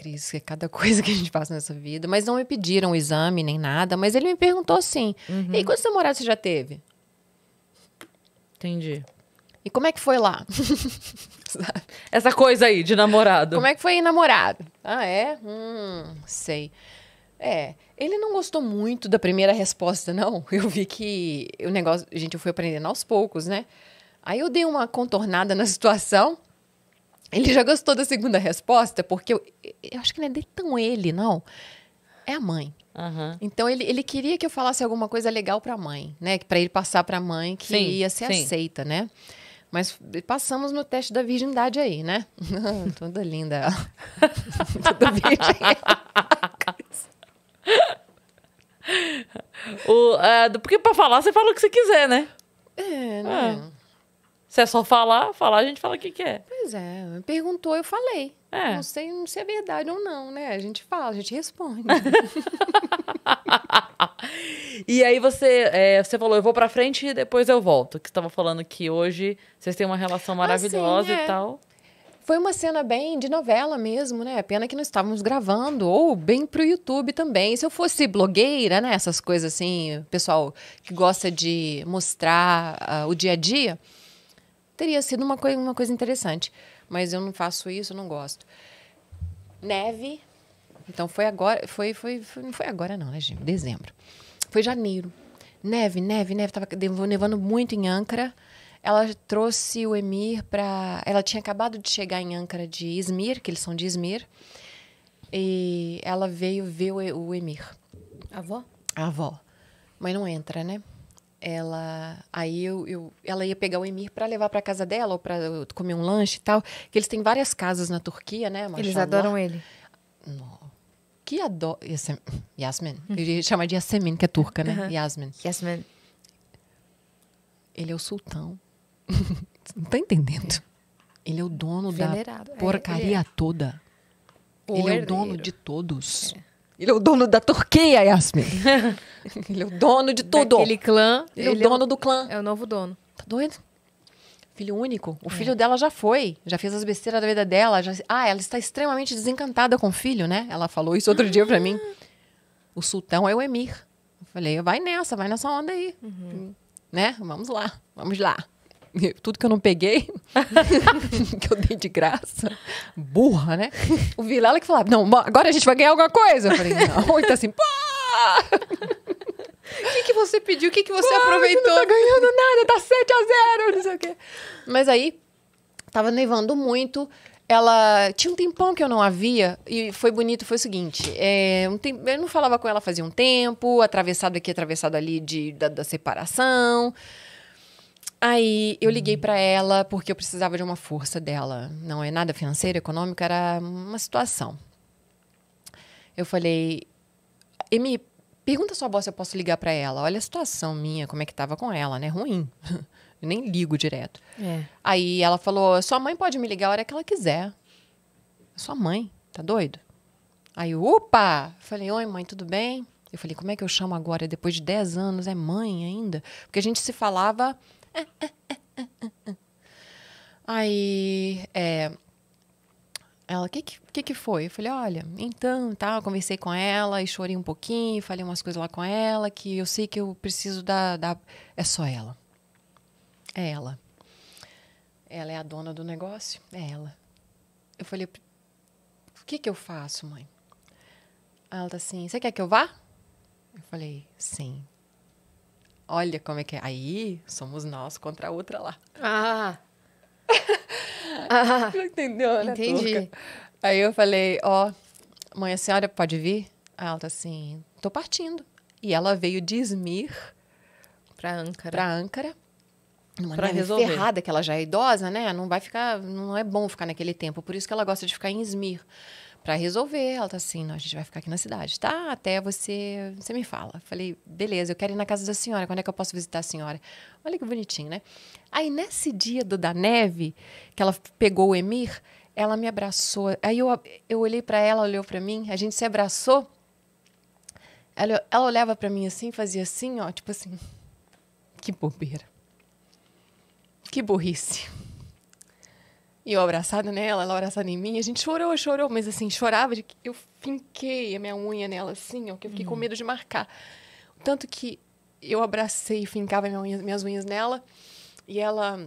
crises, é cada coisa que a gente passa nessa vida. Mas não me pediram o exame nem nada, mas ele me perguntou assim: uhum. e aí, quantos namorados você já teve? Entendi. E como é que foi lá? Essa coisa aí de namorado. Como é que foi namorado? Ah, é? Hum, sei. É, ele não gostou muito da primeira resposta, não. Eu vi que o negócio. Gente, eu fui aprendendo aos poucos, né? Aí eu dei uma contornada na situação ele já gostou da segunda resposta, porque eu, eu acho que não é tão ele, não. É a mãe. Uhum. Então ele, ele queria que eu falasse alguma coisa legal para a mãe, né? Para ele passar para a mãe que sim, ia ser sim. aceita, né? Mas passamos no teste da virgindade aí, né? Toda linda. Toda virgem. o, é, porque para falar você fala o que você quiser, né? É, né? Ah. Se é só falar, falar a gente fala o que, que é. Pois é, perguntou, eu falei. É. Não sei não se é verdade ou não, né? A gente fala, a gente responde. e aí você, é, você falou, eu vou pra frente e depois eu volto. Que estava falando que hoje vocês têm uma relação ah, maravilhosa ah, sim, é. e tal. Foi uma cena bem de novela mesmo, né? Pena que não estávamos gravando, ou bem pro YouTube também. Se eu fosse blogueira, né? Essas coisas assim, pessoal que gosta de mostrar uh, o dia a dia teria sido uma coisa, uma coisa interessante. Mas eu não faço isso, não gosto. Neve. Então foi agora, foi, foi, foi não foi agora não, né, gente? Dezembro. Foi janeiro. Neve, neve, neve. Tava nevando muito em Ankara. Ela trouxe o Emir para. Ela tinha acabado de chegar em Ankara de Izmir, que eles são de Izmir. E ela veio ver o, o Emir. A avó? A avó. Mas não entra, né? ela aí eu, eu, ela ia pegar o Emir para levar para casa dela ou para comer um lanche e tal que eles têm várias casas na Turquia né Maşallah. eles adoram ele no. que adoro Yasmin, uhum. eu ia chamar de Yasmin que é turca né uhum. Yasmin Yasmin ele é o sultão não tá entendendo ele é o dono Venerado. da é, é. porcaria é, é. toda ele é o dono de todos é. Ele é o dono da Turquia, Yasmin. ele é o dono de tudo. Aquele clã. Ele, ele é o é dono é o, do clã. É o novo dono. Tá doido? Filho único. O é. filho dela já foi. Já fez as besteiras da vida dela. Já... Ah, ela está extremamente desencantada com o filho, né? Ela falou isso outro dia para mim. O sultão é o emir. Eu falei, vai nessa, vai nessa onda aí. Uhum. Hum. Né? Vamos lá, vamos lá. tudo que eu não peguei, que eu dei de graça, burra, né? O Vilela que falava, não, agora a gente vai ganhar alguma coisa. Eu falei, não. Ele então tá assim, pá! O que, que você pediu? O que, que você Pô, aproveitou? Você não tá ganhando nada, tá 7 a 0, não sei o quê. Mas aí, tava nevando muito. Ela tinha um tempão que eu não havia e foi bonito. Foi o seguinte: é, um tem... eu não falava com ela fazia um tempo, atravessado aqui, atravessado ali de, da, da separação. Aí eu liguei uhum. para ela porque eu precisava de uma força dela. Não é nada financeiro, econômico, era uma situação. Eu falei, Emi, pergunta sua boss se eu posso ligar para ela. Olha a situação minha, como é que tava com ela, né? Ruim. Eu nem ligo direto. É. Aí ela falou, sua mãe pode me ligar a hora que ela quiser. Sua mãe, tá doido? Aí, opa! Falei, oi mãe, tudo bem? Eu falei, como é que eu chamo agora, depois de 10 anos, é mãe ainda? Porque a gente se falava Aí, é, ela, o que, que que foi? Eu falei, olha, então, tá, eu conversei com ela e chorei um pouquinho, falei umas coisas lá com ela, que eu sei que eu preciso da... da... É só ela. É ela. Ela é a dona do negócio, é ela. Eu falei, o que que eu faço, mãe? Ela tá assim, você quer que eu vá? Eu falei, sim. Olha como é que é. Aí somos nós contra a outra lá. Ah! ah. Entendeu? Né, Entendi. Turca? Aí eu falei, ó, oh, mãe, a senhora pode vir? Aí ela tá assim, tô partindo. E ela veio de Esmir pra Âncara. Pra Âncara. Uma pra resolver. ferrada, que ela já é idosa, né? Não vai ficar, não é bom ficar naquele tempo. Por isso que ela gosta de ficar em Esmir para resolver. Ela tá assim, não, a gente vai ficar aqui na cidade, tá? Até você, você me fala. Falei, beleza, eu quero ir na casa da senhora. Quando é que eu posso visitar a senhora? Olha que bonitinho, né? Aí nesse dia do da neve, que ela pegou o Emir, ela me abraçou. Aí eu, eu olhei para ela, olhou para mim, a gente se abraçou. Ela, ela olhava para mim assim, fazia assim, ó, tipo assim. Que bobeira. Que burrice. E eu abraçada nela, ela abraçada em mim. A gente chorou, chorou, mas assim, chorava de que eu finquei a minha unha nela assim, ó, que eu fiquei uhum. com medo de marcar. Tanto que eu abracei e fincava minha unha, minhas unhas nela e ela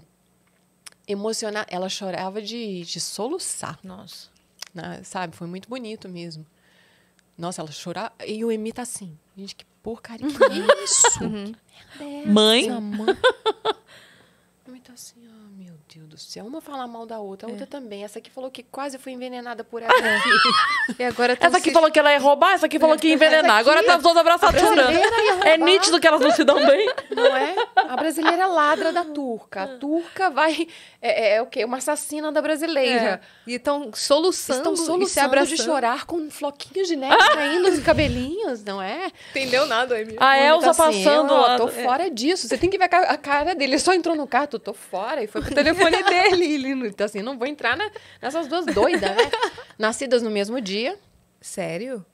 emocionar, ela chorava de, de soluçar. Nossa. Na, né, sabe, foi muito bonito mesmo. Nossa, ela chorava e o Emi tá assim. Gente, que porcaria. Que é isso? Uhum. É essa? mãe? mãe? assim, ó, oh, ah, meu Deus do céu. Uma fala mal da outra, a outra é. também. Essa aqui falou que quase foi envenenada por ela. É. e agora tá essa aqui se... falou que ela ia é roubar, essa aqui falou é. que ia envenenar. agora tá toda abraçada chorando. É nítido que elas não se dão bem. Não é? A brasileira ladra da turca. A turca vai. É, é, é o quê? Uma assassina da brasileira. E estão soluçando, estão soluçando e se abraçando. de chorar com floquinhos de neve caindo nos cabelinhos, não é? Entendeu nada, Emílio. A Elsa tá assim, passando. Assim, ó, tô fora disso. Você tem que ver a cara dele. Ele só entrou no carro, tô fora e foi pro telefone dele. Ele, então, assim, não vou entrar na, nessas duas doidas, né? Nascidas no mesmo dia. Sério?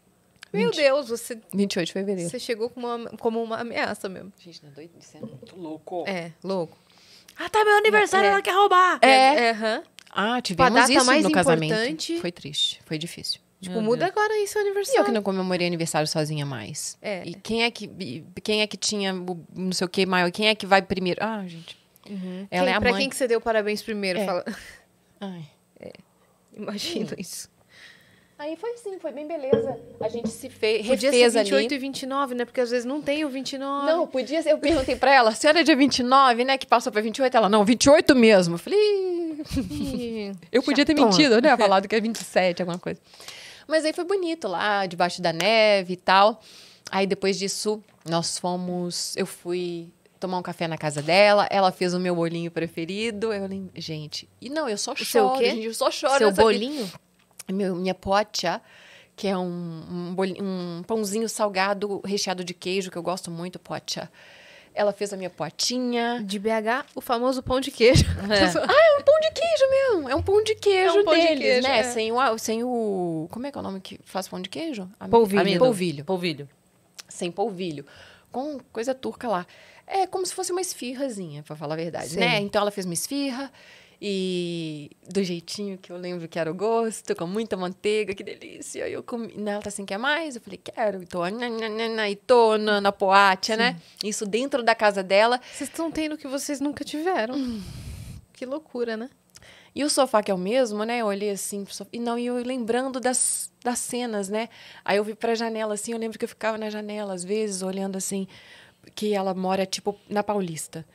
Meu 20, Deus, você. 28 de fevereiro. Você chegou como uma, como uma ameaça mesmo. Gente, não tá é doido? Isso é muito louco. É, louco. Ah, tá meu aniversário, é. ela quer roubar. É. é uhum. Ah, tivemos tipo, isso mais no importante. casamento. Foi triste, foi difícil. Tipo, meu muda agora isso o aniversário. E eu que não comemorei aniversário sozinha mais. É. E quem é que, quem é que tinha não sei o que maior? Quem é que vai primeiro? Ah, gente. Uhum. Ela quem, é a pra mãe... quem que você deu parabéns primeiro? É. Fala... É. Imagina hum. isso. Aí foi assim, foi bem beleza. A gente se fez, podia ser 28 ali. e 29, né? Porque às vezes não tem o 29. Não, podia ser. Eu perguntei pra ela, se era é dia 29, né? Que passou pra 28. Ela, não, 28 mesmo. Eu falei... eu podia ter mentido, né? Falado que é 27, alguma coisa. Mas aí foi bonito lá, debaixo da neve e tal. Aí depois disso, nós fomos... Eu fui tomar um café na casa dela, ela fez o meu bolinho preferido. Eu lembro, gente, e não, eu só o choro, seu gente, eu só choro. Seu bolinho? Meu, minha pocha, que é um, um, bolinho, um pãozinho salgado recheado de queijo, que eu gosto muito, pocha. Ela fez a minha potinha. De BH, o famoso pão de queijo. É. ah, é um pão de queijo mesmo. É um pão de queijo é um pão deles, de queijo, né? É. Sem, o, sem o... Como é que é o nome que faz pão de queijo? Polvilho. Polvilho. Polvilho. Sem polvilho. Com coisa turca lá. É como se fosse uma esfirrazinha, para falar a verdade, né? Sim. né? Então ela fez uma esfirra e do jeitinho que eu lembro que era o gosto, com muita manteiga, que delícia. E eu comi. Né? Ela tá assim, quer mais? Eu falei, quero. E tô, tô na, na poate, né? Isso dentro da casa dela. Vocês estão tendo o que vocês nunca tiveram. Hum. Que loucura, né? E o sofá que é o mesmo, né? Eu olhei assim e não, e eu lembrando das, das cenas, né? Aí eu vi pra janela assim, eu lembro que eu ficava na janela às vezes olhando assim que ela mora tipo na Paulista.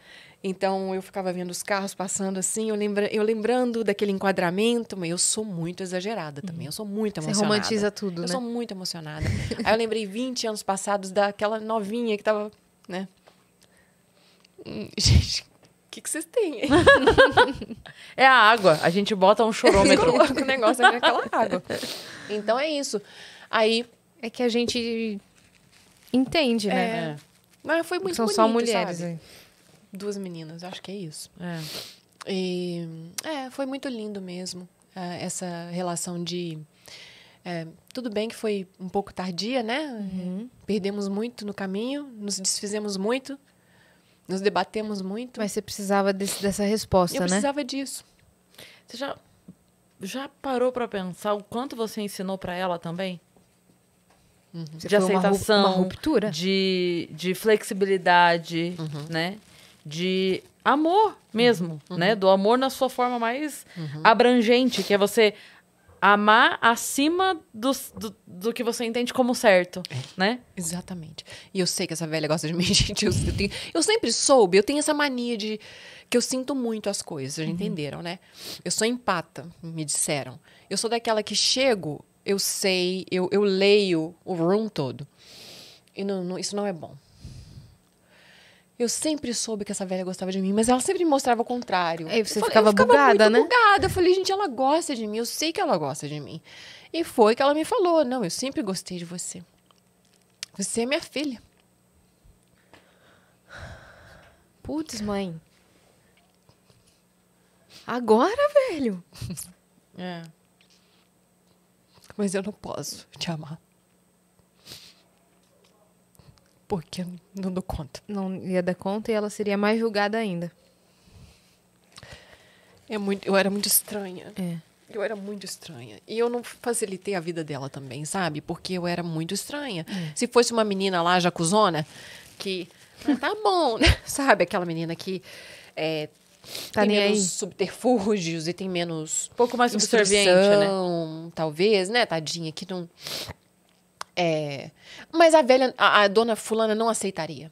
Então eu ficava vendo os carros passando assim, eu, lembra, eu lembrando daquele enquadramento, mas eu sou muito exagerada também, uhum. eu sou muito emocionada. Você romantiza tudo, eu né? Eu sou muito emocionada. Aí eu lembrei 20 anos passados daquela novinha que tava, né? Hum, gente, o que, que vocês têm é a água, a gente bota um chorômetro. o negócio é aquela água. Então é isso. Aí... É que a gente entende, né? É mas foi muito São bonito, só mulheres, sabe? Hein? Duas meninas, acho que é isso. É. E, é, foi muito lindo mesmo é, essa relação de. É, tudo bem que foi um pouco tardia, né? Uhum. Perdemos muito no caminho, nos desfizemos muito, nos debatemos muito. Mas você precisava desse, dessa resposta, Eu né? Eu precisava disso. Você já, já parou para pensar o quanto você ensinou para ela também? Uhum. De aceitação. Uma, ruptura. De, de flexibilidade, uhum. né? De amor mesmo, uhum. né? Do amor na sua forma mais uhum. abrangente, que é você amar acima do, do, do, que você entende como certo, é. né? Exatamente. E eu sei que essa velha gosta de mim, gente. Eu, eu, tenho, eu, sempre soube, eu tenho essa mania de que eu sinto muito as coisas, já uhum. entenderam, né? Eu sou empata, me disseram. Eu sou daquela que chego eu sei, eu, eu leio o room todo. E não, não, isso não é bom. Eu sempre soube que essa velha gostava de mim, mas ela sempre me mostrava o contrário. Aí você eu ficava, eu ficava bugada, né? bugada. Eu falei, gente, ela gosta de mim, eu sei que ela gosta de mim. E foi que ela me falou: não, eu sempre gostei de você. Você é minha filha. Putz, mãe. Agora, velho. É mas eu não posso te amar. Porque não dou conta. Não ia dar conta e ela seria mais julgada ainda. É muito, eu era muito estranha. É. Eu era muito estranha. E eu não facilitei a vida dela também, sabe? Porque eu era muito estranha. É. Se fosse uma menina lá, jacuzona, que. Ah, tá bom, né? Sabe? Aquela menina que é, Tá tem menos aí. subterfúgios e tem menos. Um pouco mais subserviente, né? Talvez, né? Tadinha, que não. É. Mas a velha, a, a dona Fulana não aceitaria.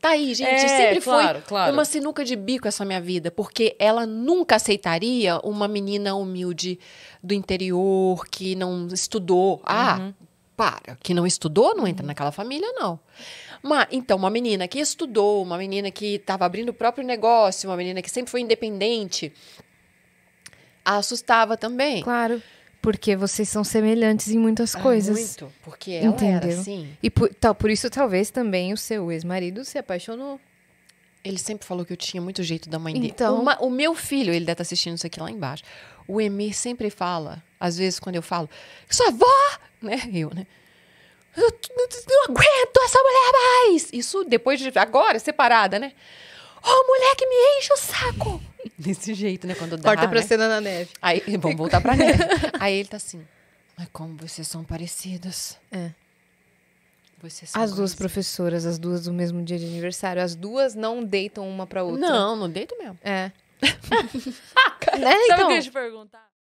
Tá aí, gente. É, sempre claro, foi claro. uma sinuca de bico essa minha vida, porque ela nunca aceitaria uma menina humilde do interior que não estudou. Ah, uhum. para. Que não estudou, não entra uhum. naquela família, não. Uma, então, uma menina que estudou, uma menina que estava abrindo o próprio negócio, uma menina que sempre foi independente, assustava também. Claro. Porque vocês são semelhantes em muitas ah, coisas. Muito, porque ela entendeu? era assim. E por, tal, por isso talvez também o seu ex-marido se apaixonou. Ele sempre falou que eu tinha muito jeito da mãe dele. Então, Uma, o meu filho, ele deve estar tá assistindo isso aqui lá embaixo. O Emir sempre fala, às vezes quando eu falo, sua avó, né? Eu, né? Eu não aguento essa mulher mais! Isso depois de. Agora, separada, né? Ô, oh, moleque, me enche o saco! Desse jeito, né? Quando dá. Corta pra né? cena na neve. Aí, vamos voltar pra neve. Aí ele tá assim. Mas como vocês são parecidas. É. Vocês são as duas professoras, as duas do mesmo dia de aniversário. As duas não deitam uma pra outra. Não, não deito mesmo. É. ah, Sabe então, o que eu então? te perguntar?